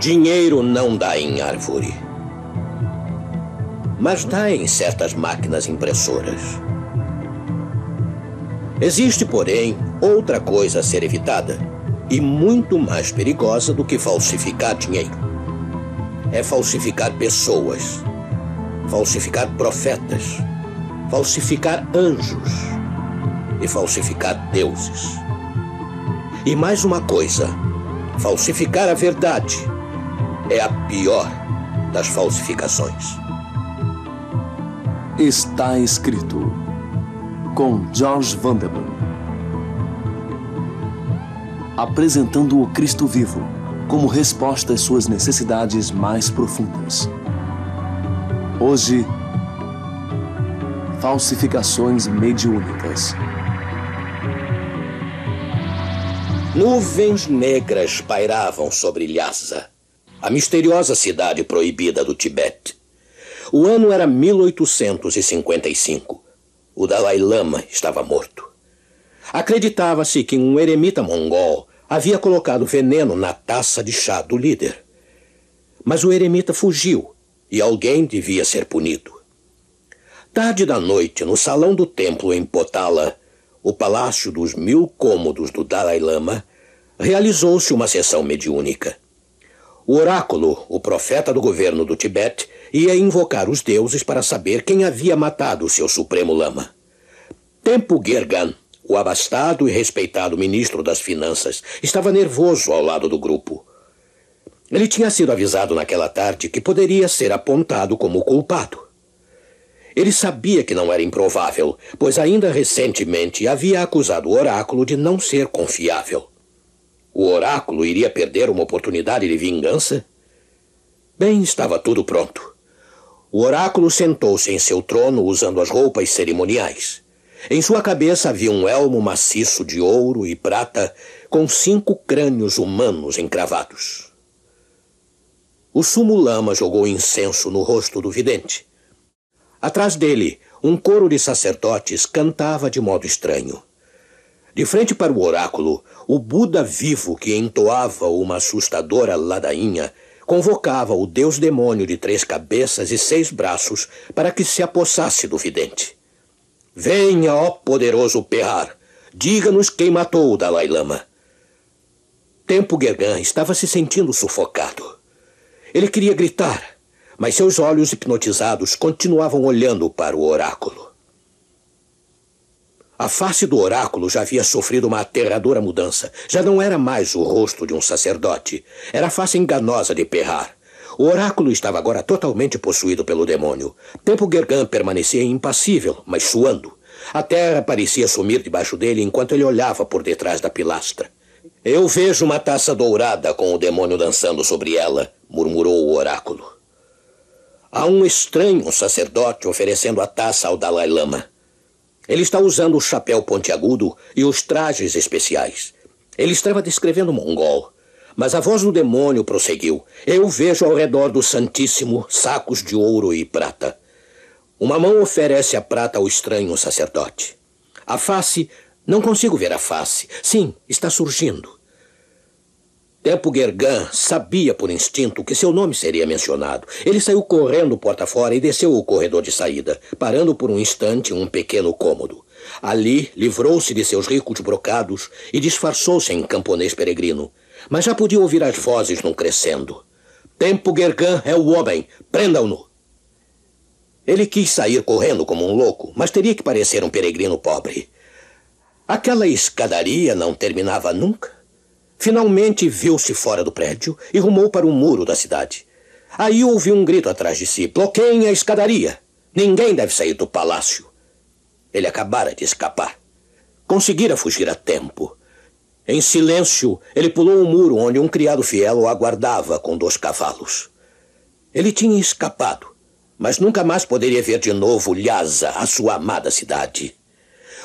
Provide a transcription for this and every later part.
Dinheiro não dá em árvore, mas dá em certas máquinas impressoras. Existe, porém, outra coisa a ser evitada e muito mais perigosa do que falsificar dinheiro. É falsificar pessoas, falsificar profetas, falsificar anjos e falsificar deuses. E mais uma coisa: falsificar a verdade é a pior das falsificações. Está escrito com George Vanderbilt. Apresentando o Cristo vivo como resposta às suas necessidades mais profundas. Hoje, falsificações mediúnicas. Nuvens negras pairavam sobre Lhasa a misteriosa cidade proibida do Tibete. O ano era 1855. O Dalai Lama estava morto. Acreditava-se que um eremita mongol havia colocado veneno na taça de chá do líder. Mas o eremita fugiu e alguém devia ser punido. Tarde da noite, no salão do templo em Potala, o palácio dos mil cômodos do Dalai Lama, realizou-se uma sessão mediúnica. O oráculo, o profeta do governo do Tibete, ia invocar os deuses para saber quem havia matado o seu supremo lama. Tempo Gergan, o abastado e respeitado ministro das Finanças, estava nervoso ao lado do grupo. Ele tinha sido avisado naquela tarde que poderia ser apontado como culpado. Ele sabia que não era improvável, pois ainda recentemente havia acusado o oráculo de não ser confiável. O oráculo iria perder uma oportunidade de vingança? Bem, estava tudo pronto. O oráculo sentou-se em seu trono usando as roupas cerimoniais. Em sua cabeça havia um elmo maciço de ouro e prata com cinco crânios humanos encravados. O sumo lama jogou incenso no rosto do vidente. Atrás dele, um coro de sacerdotes cantava de modo estranho. De frente para o oráculo, o Buda vivo que entoava uma assustadora ladainha convocava o deus demônio de três cabeças e seis braços para que se apossasse do vidente. Venha, ó poderoso Perrar, diga-nos quem matou o Dalai Lama. Tempo Gergan estava se sentindo sufocado. Ele queria gritar, mas seus olhos hipnotizados continuavam olhando para o oráculo. A face do oráculo já havia sofrido uma aterradora mudança. Já não era mais o rosto de um sacerdote. Era a face enganosa de Perrar. O oráculo estava agora totalmente possuído pelo demônio. Tempo Gergan permanecia impassível, mas suando. A terra parecia sumir debaixo dele enquanto ele olhava por detrás da pilastra. Eu vejo uma taça dourada com o demônio dançando sobre ela, murmurou o oráculo. Há um estranho sacerdote oferecendo a taça ao Dalai Lama. Ele está usando o chapéu pontiagudo e os trajes especiais. Ele estava descrevendo mongol. Mas a voz do demônio prosseguiu: Eu vejo ao redor do Santíssimo sacos de ouro e prata. Uma mão oferece a prata ao estranho sacerdote. A face, não consigo ver a face. Sim, está surgindo tempo, Gergan sabia por instinto que seu nome seria mencionado. Ele saiu correndo porta fora e desceu o corredor de saída, parando por um instante em um pequeno cômodo. Ali, livrou-se de seus ricos brocados e disfarçou-se em camponês peregrino. Mas já podia ouvir as vozes num crescendo. Tempo Gergan é o homem. Prendam-no. Ele quis sair correndo como um louco, mas teria que parecer um peregrino pobre. Aquela escadaria não terminava nunca. Finalmente viu-se fora do prédio e rumou para o muro da cidade. Aí ouviu um grito atrás de si: Bloqueiem a escadaria! Ninguém deve sair do palácio. Ele acabara de escapar. Conseguira fugir a tempo. Em silêncio, ele pulou o muro onde um criado fiel o aguardava com dois cavalos. Ele tinha escapado, mas nunca mais poderia ver de novo Lhasa, a sua amada cidade.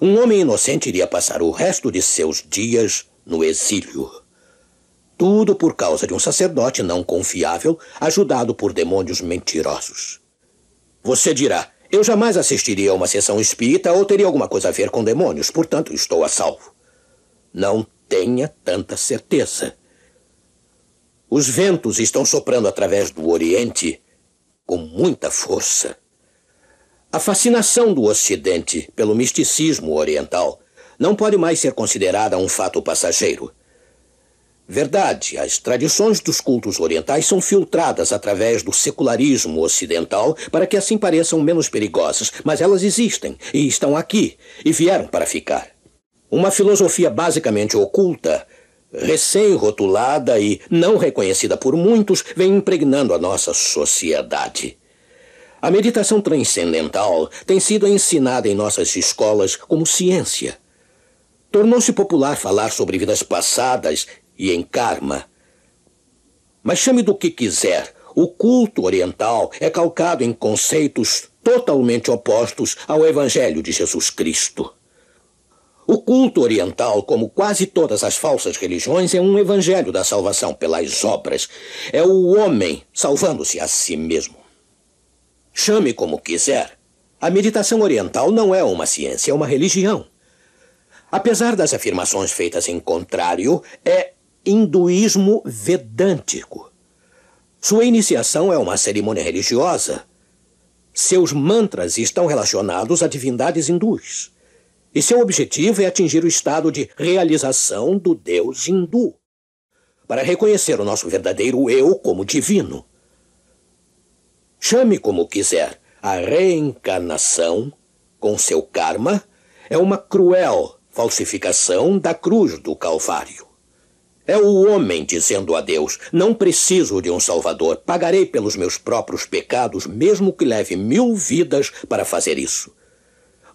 Um homem inocente iria passar o resto de seus dias no exílio. Tudo por causa de um sacerdote não confiável, ajudado por demônios mentirosos. Você dirá: eu jamais assistiria a uma sessão espírita ou teria alguma coisa a ver com demônios, portanto, estou a salvo. Não tenha tanta certeza. Os ventos estão soprando através do Oriente com muita força. A fascinação do Ocidente pelo misticismo oriental não pode mais ser considerada um fato passageiro. Verdade, as tradições dos cultos orientais são filtradas através do secularismo ocidental para que assim pareçam menos perigosas, mas elas existem e estão aqui e vieram para ficar. Uma filosofia basicamente oculta, recém-rotulada e não reconhecida por muitos, vem impregnando a nossa sociedade. A meditação transcendental tem sido ensinada em nossas escolas como ciência. Tornou-se popular falar sobre vidas passadas e em karma. Mas chame do que quiser, o culto oriental é calcado em conceitos totalmente opostos ao Evangelho de Jesus Cristo. O culto oriental, como quase todas as falsas religiões, é um evangelho da salvação pelas obras. É o homem salvando-se a si mesmo. Chame como quiser. A meditação oriental não é uma ciência, é uma religião. Apesar das afirmações feitas em contrário, é hinduísmo vedântico. Sua iniciação é uma cerimônia religiosa. Seus mantras estão relacionados a divindades hindus. E seu objetivo é atingir o estado de realização do deus hindu, para reconhecer o nosso verdadeiro eu como divino. Chame como quiser, a reencarnação, com seu karma, é uma cruel falsificação da cruz do Calvário. É o homem dizendo a Deus: Não preciso de um Salvador, pagarei pelos meus próprios pecados, mesmo que leve mil vidas para fazer isso.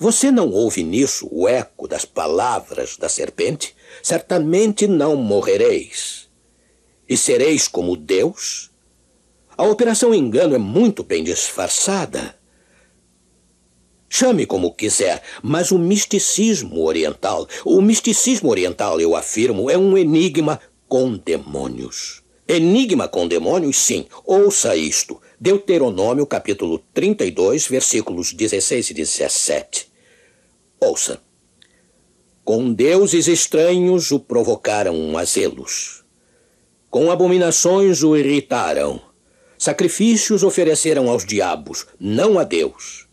Você não ouve nisso o eco das palavras da serpente? Certamente não morrereis. E sereis como Deus? A operação engano é muito bem disfarçada. Chame como quiser, mas o misticismo oriental, o misticismo oriental, eu afirmo, é um enigma com demônios. Enigma com demônios, sim. Ouça isto. Deuteronômio, capítulo 32, versículos 16 e 17. Ouça. Com deuses estranhos o provocaram a zelos. Com abominações o irritaram. Sacrifícios ofereceram aos diabos, não a Deus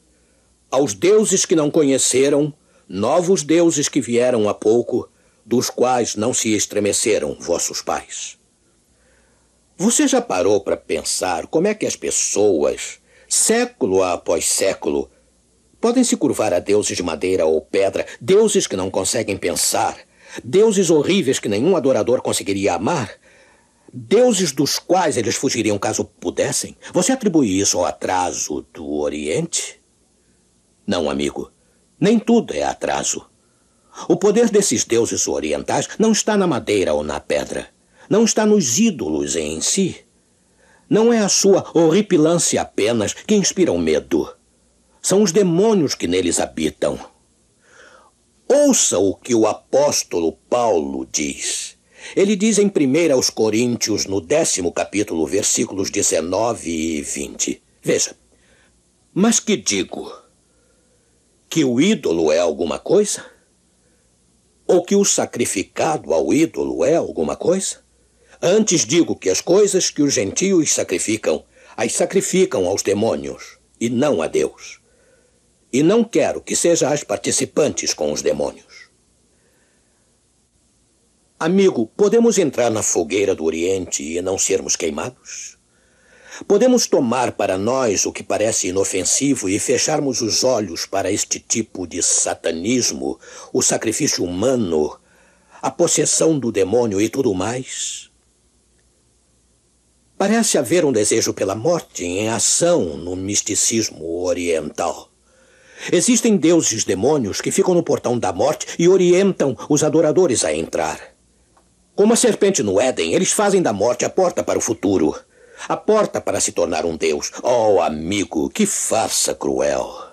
aos deuses que não conheceram, novos deuses que vieram há pouco, dos quais não se estremeceram vossos pais. Você já parou para pensar como é que as pessoas, século após século, podem se curvar a deuses de madeira ou pedra, deuses que não conseguem pensar, deuses horríveis que nenhum adorador conseguiria amar, deuses dos quais eles fugiriam caso pudessem? Você atribui isso ao atraso do Oriente? Não, amigo. Nem tudo é atraso. O poder desses deuses orientais não está na madeira ou na pedra. Não está nos ídolos em si. Não é a sua horripilância apenas que o medo. São os demônios que neles habitam. Ouça o que o apóstolo Paulo diz. Ele diz em 1 aos Coríntios, no décimo capítulo, versículos 19 e 20. Veja. Mas que digo? que o ídolo é alguma coisa? Ou que o sacrificado ao ídolo é alguma coisa? Antes digo que as coisas que os gentios sacrificam, as sacrificam aos demônios e não a Deus. E não quero que sejais participantes com os demônios. Amigo, podemos entrar na fogueira do Oriente e não sermos queimados? Podemos tomar para nós o que parece inofensivo e fecharmos os olhos para este tipo de satanismo, o sacrifício humano, a possessão do demônio e tudo mais? Parece haver um desejo pela morte em ação no misticismo oriental. Existem deuses demônios que ficam no portão da morte e orientam os adoradores a entrar. Como a serpente no Éden, eles fazem da morte a porta para o futuro a porta para se tornar um deus. Oh, amigo, que farsa cruel!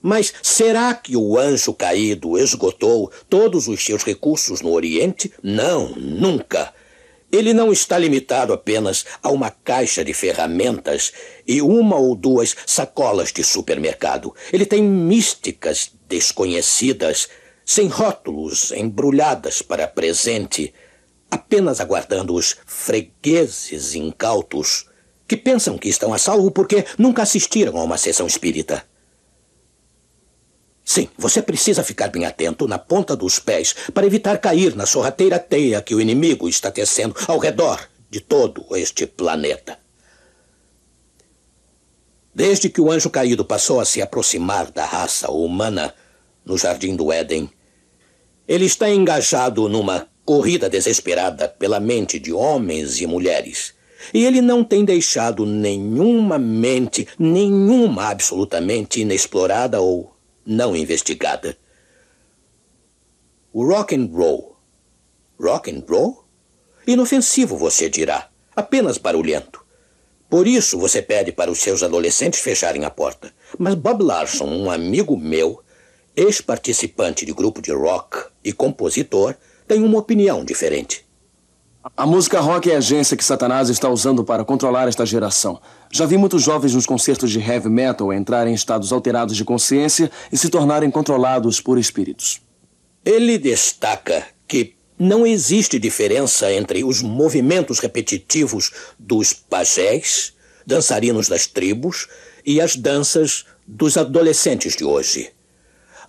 Mas será que o anjo caído esgotou todos os seus recursos no Oriente? Não, nunca. Ele não está limitado apenas a uma caixa de ferramentas e uma ou duas sacolas de supermercado. Ele tem místicas desconhecidas, sem rótulos, embrulhadas para presente apenas aguardando os fregueses incautos que pensam que estão a salvo porque nunca assistiram a uma sessão espírita. Sim, você precisa ficar bem atento na ponta dos pés para evitar cair na sorrateira teia que o inimigo está tecendo ao redor de todo este planeta. Desde que o anjo caído passou a se aproximar da raça humana no jardim do Éden, ele está engajado numa corrida desesperada pela mente de homens e mulheres. E ele não tem deixado nenhuma mente, nenhuma absolutamente inexplorada ou não investigada. O rock and roll. Rock and roll? Inofensivo, você dirá, apenas barulhento. Por isso você pede para os seus adolescentes fecharem a porta. Mas Bob Larson, um amigo meu, ex-participante de grupo de rock e compositor, tem uma opinião diferente. A música rock é a agência que Satanás está usando para controlar esta geração. Já vi muitos jovens nos concertos de heavy metal entrarem em estados alterados de consciência e se tornarem controlados por espíritos. Ele destaca que não existe diferença entre os movimentos repetitivos dos pajés, dançarinos das tribos, e as danças dos adolescentes de hoje.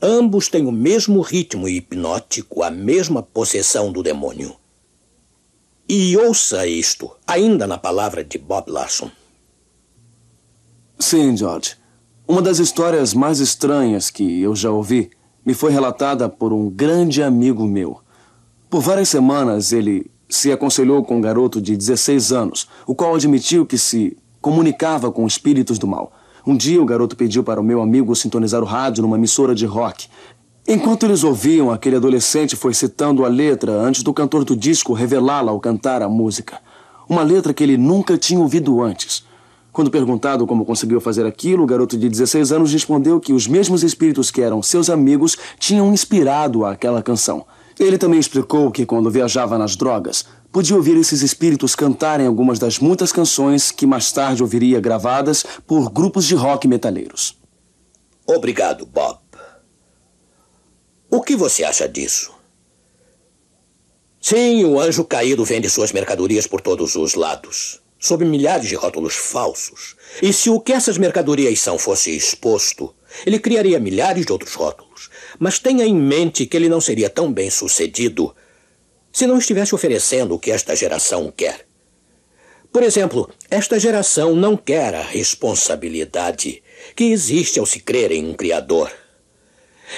Ambos têm o mesmo ritmo hipnótico, a mesma possessão do demônio. E ouça isto, ainda na palavra de Bob Larson. Sim, George. Uma das histórias mais estranhas que eu já ouvi me foi relatada por um grande amigo meu. Por várias semanas ele se aconselhou com um garoto de 16 anos, o qual admitiu que se comunicava com espíritos do mal. Um dia o garoto pediu para o meu amigo sintonizar o rádio numa emissora de rock. Enquanto eles ouviam, aquele adolescente foi citando a letra antes do cantor do disco revelá-la ao cantar a música. Uma letra que ele nunca tinha ouvido antes. Quando perguntado como conseguiu fazer aquilo, o garoto de 16 anos respondeu que os mesmos espíritos que eram seus amigos tinham inspirado aquela canção. Ele também explicou que quando viajava nas drogas, podia ouvir esses espíritos cantarem algumas das muitas canções que mais tarde ouviria gravadas por grupos de rock metaleiros. Obrigado, Bob. O que você acha disso? Sim, o anjo caído vende suas mercadorias por todos os lados, sob milhares de rótulos falsos. E se o que essas mercadorias são fosse exposto, ele criaria milhares de outros rótulos. Mas tenha em mente que ele não seria tão bem sucedido se não estivesse oferecendo o que esta geração quer. Por exemplo, esta geração não quer a responsabilidade que existe ao se crer em um Criador.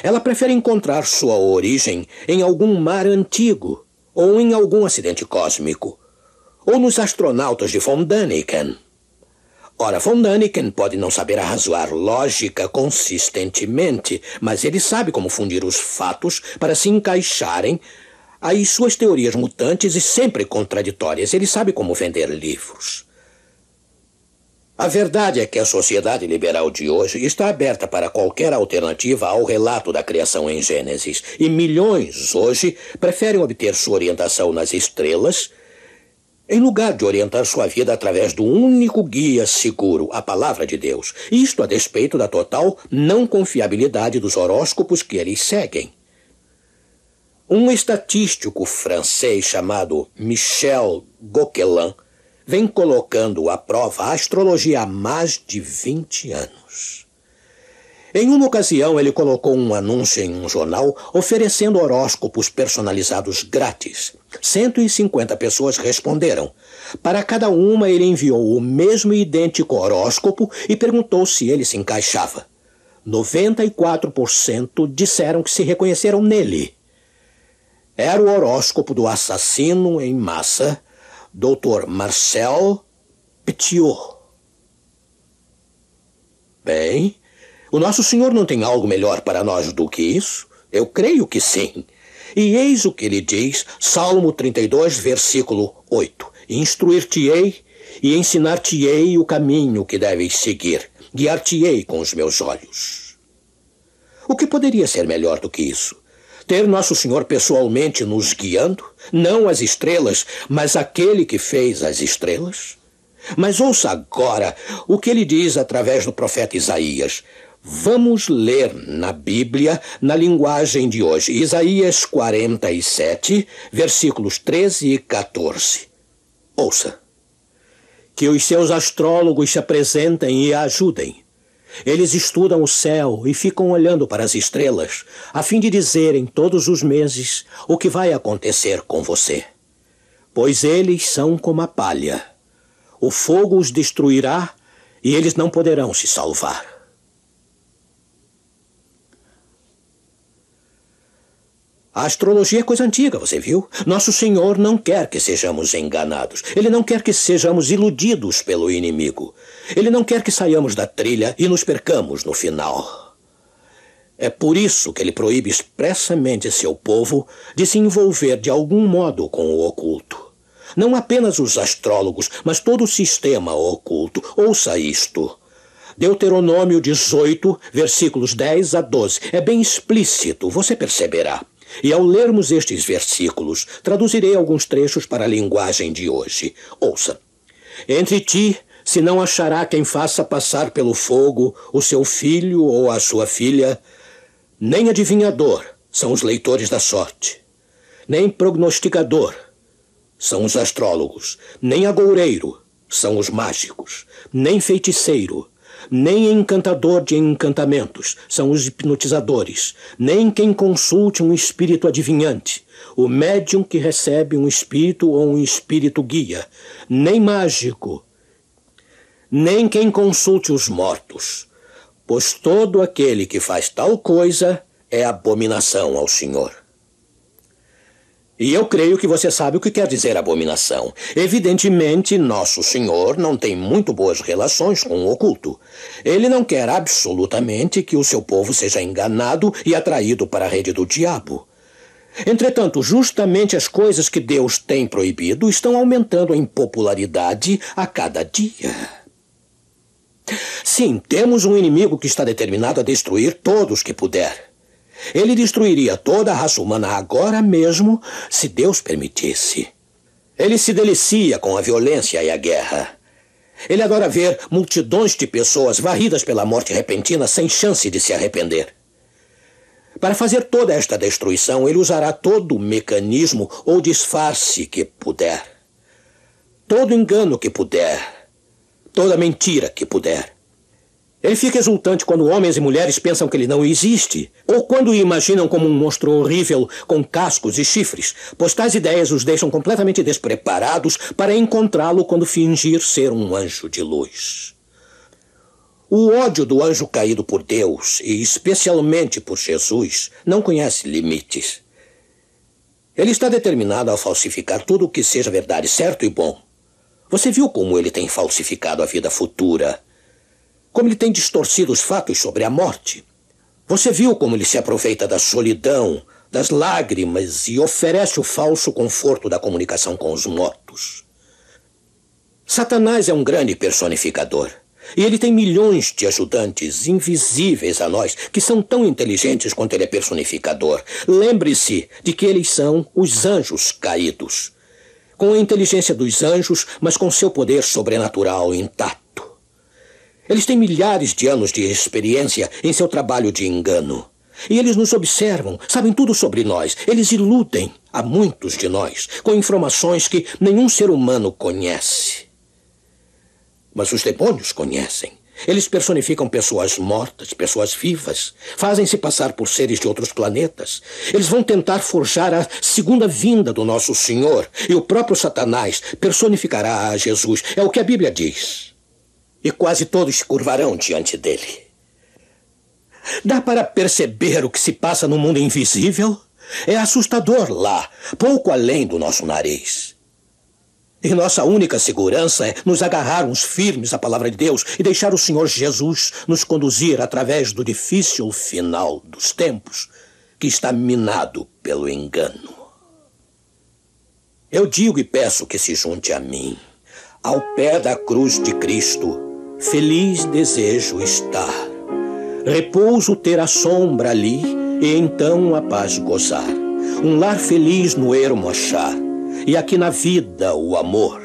Ela prefere encontrar sua origem em algum mar antigo ou em algum acidente cósmico, ou nos astronautas de von Däniken. Ora, von Däniken pode não saber arrazoar lógica consistentemente, mas ele sabe como fundir os fatos para se encaixarem Aí suas teorias mutantes e sempre contraditórias. Ele sabe como vender livros. A verdade é que a sociedade liberal de hoje está aberta para qualquer alternativa ao relato da criação em Gênesis, e milhões hoje preferem obter sua orientação nas estrelas, em lugar de orientar sua vida através do único guia seguro, a palavra de Deus. Isto a despeito da total não confiabilidade dos horóscopos que eles seguem. Um estatístico francês chamado Michel Gauquelin vem colocando à prova a astrologia há mais de 20 anos. Em uma ocasião, ele colocou um anúncio em um jornal oferecendo horóscopos personalizados grátis. 150 pessoas responderam. Para cada uma, ele enviou o mesmo idêntico horóscopo e perguntou se ele se encaixava. 94% disseram que se reconheceram nele. Era o horóscopo do assassino em massa, Dr. Marcel Petiot. Bem, o nosso senhor não tem algo melhor para nós do que isso? Eu creio que sim. E eis o que ele diz, Salmo 32, versículo 8: Instruir-te-ei e ensinar-te-ei o caminho que deves seguir, guiar-te-ei com os meus olhos. O que poderia ser melhor do que isso? ter Nosso Senhor pessoalmente nos guiando, não as estrelas, mas aquele que fez as estrelas? Mas ouça agora o que ele diz através do profeta Isaías. Vamos ler na Bíblia, na linguagem de hoje, Isaías 47, versículos 13 e 14. Ouça. Que os seus astrólogos se apresentem e a ajudem. Eles estudam o céu e ficam olhando para as estrelas, a fim de dizerem todos os meses o que vai acontecer com você. Pois eles são como a palha. O fogo os destruirá e eles não poderão se salvar. A astrologia é coisa antiga, você viu? Nosso Senhor não quer que sejamos enganados. Ele não quer que sejamos iludidos pelo inimigo. Ele não quer que saiamos da trilha e nos percamos no final. É por isso que ele proíbe expressamente seu povo de se envolver de algum modo com o oculto. Não apenas os astrólogos, mas todo o sistema oculto. Ouça isto. Deuteronômio 18, versículos 10 a 12. É bem explícito, você perceberá. E ao lermos estes versículos, traduzirei alguns trechos para a linguagem de hoje. Ouça: Entre ti se não achará quem faça passar pelo fogo o seu filho ou a sua filha, nem adivinhador são os leitores da sorte, nem prognosticador são os astrólogos, nem agoureiro são os mágicos, nem feiticeiro nem encantador de encantamentos, são os hipnotizadores, nem quem consulte um espírito adivinhante, o médium que recebe um espírito ou um espírito guia, nem mágico, nem quem consulte os mortos, pois todo aquele que faz tal coisa é abominação ao Senhor. E eu creio que você sabe o que quer dizer abominação. Evidentemente, nosso Senhor não tem muito boas relações com o oculto. Ele não quer absolutamente que o seu povo seja enganado e atraído para a rede do diabo. Entretanto, justamente as coisas que Deus tem proibido estão aumentando em popularidade a cada dia. Sim, temos um inimigo que está determinado a destruir todos que puder. Ele destruiria toda a raça humana agora mesmo, se Deus permitisse. Ele se delicia com a violência e a guerra. Ele adora ver multidões de pessoas varridas pela morte repentina sem chance de se arrepender. Para fazer toda esta destruição, ele usará todo o mecanismo ou disfarce que puder. Todo engano que puder. Toda mentira que puder. Ele fica exultante quando homens e mulheres pensam que ele não existe, ou quando o imaginam como um monstro horrível com cascos e chifres, pois tais ideias os deixam completamente despreparados para encontrá-lo quando fingir ser um anjo de luz. O ódio do anjo caído por Deus, e especialmente por Jesus, não conhece limites. Ele está determinado a falsificar tudo o que seja verdade, certo e bom. Você viu como ele tem falsificado a vida futura como ele tem distorcido os fatos sobre a morte. Você viu como ele se aproveita da solidão, das lágrimas e oferece o falso conforto da comunicação com os mortos. Satanás é um grande personificador. E ele tem milhões de ajudantes invisíveis a nós, que são tão inteligentes quanto ele é personificador. Lembre-se de que eles são os anjos caídos. Com a inteligência dos anjos, mas com seu poder sobrenatural intacto. Eles têm milhares de anos de experiência em seu trabalho de engano. E eles nos observam, sabem tudo sobre nós. Eles iludem a muitos de nós com informações que nenhum ser humano conhece. Mas os demônios conhecem. Eles personificam pessoas mortas, pessoas vivas, fazem-se passar por seres de outros planetas. Eles vão tentar forjar a segunda vinda do nosso Senhor, e o próprio Satanás personificará a Jesus. É o que a Bíblia diz e quase todos curvarão diante dele. Dá para perceber o que se passa no mundo invisível? É assustador lá, pouco além do nosso nariz. E nossa única segurança é nos agarrarmos firmes à palavra de Deus e deixar o Senhor Jesus nos conduzir através do difícil final dos tempos que está minado pelo engano. Eu digo e peço que se junte a mim, ao pé da cruz de Cristo Feliz desejo estar, repouso ter a sombra ali e então a paz gozar. Um lar feliz no ermo achar e aqui na vida o amor,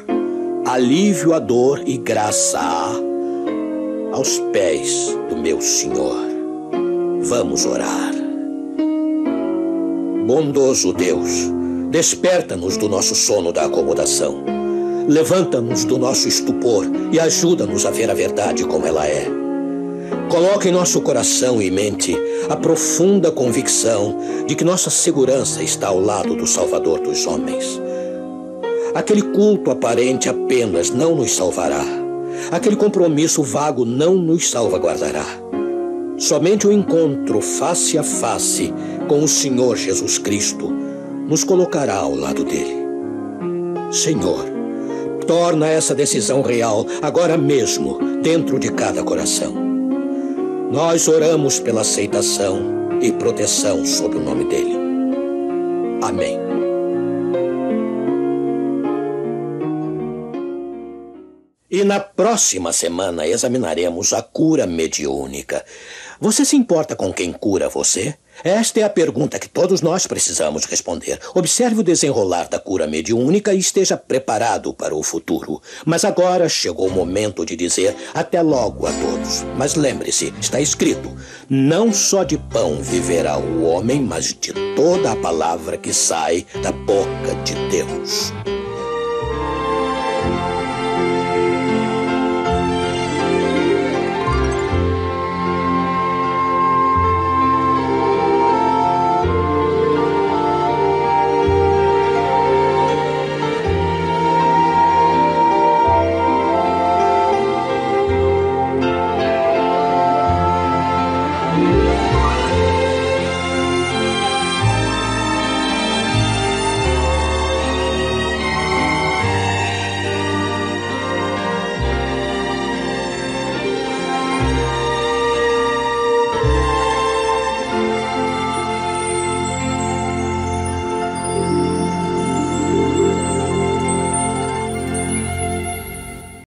alívio à dor e graça há aos pés do meu Senhor. Vamos orar. Bondoso Deus, desperta-nos do nosso sono da acomodação Levanta-nos do nosso estupor e ajuda-nos a ver a verdade como ela é. Coloca em nosso coração e mente a profunda convicção de que nossa segurança está ao lado do Salvador dos homens. Aquele culto aparente apenas não nos salvará. Aquele compromisso vago não nos salvaguardará. Somente o encontro face a face com o Senhor Jesus Cristo nos colocará ao lado dele. Senhor, Torna essa decisão real, agora mesmo, dentro de cada coração. Nós oramos pela aceitação e proteção sob o nome dele. Amém. E na próxima semana examinaremos a cura mediúnica. Você se importa com quem cura você? Esta é a pergunta que todos nós precisamos responder. Observe o desenrolar da cura mediúnica e esteja preparado para o futuro. Mas agora chegou o momento de dizer até logo a todos. Mas lembre-se, está escrito: não só de pão viverá o homem, mas de toda a palavra que sai da boca de Deus.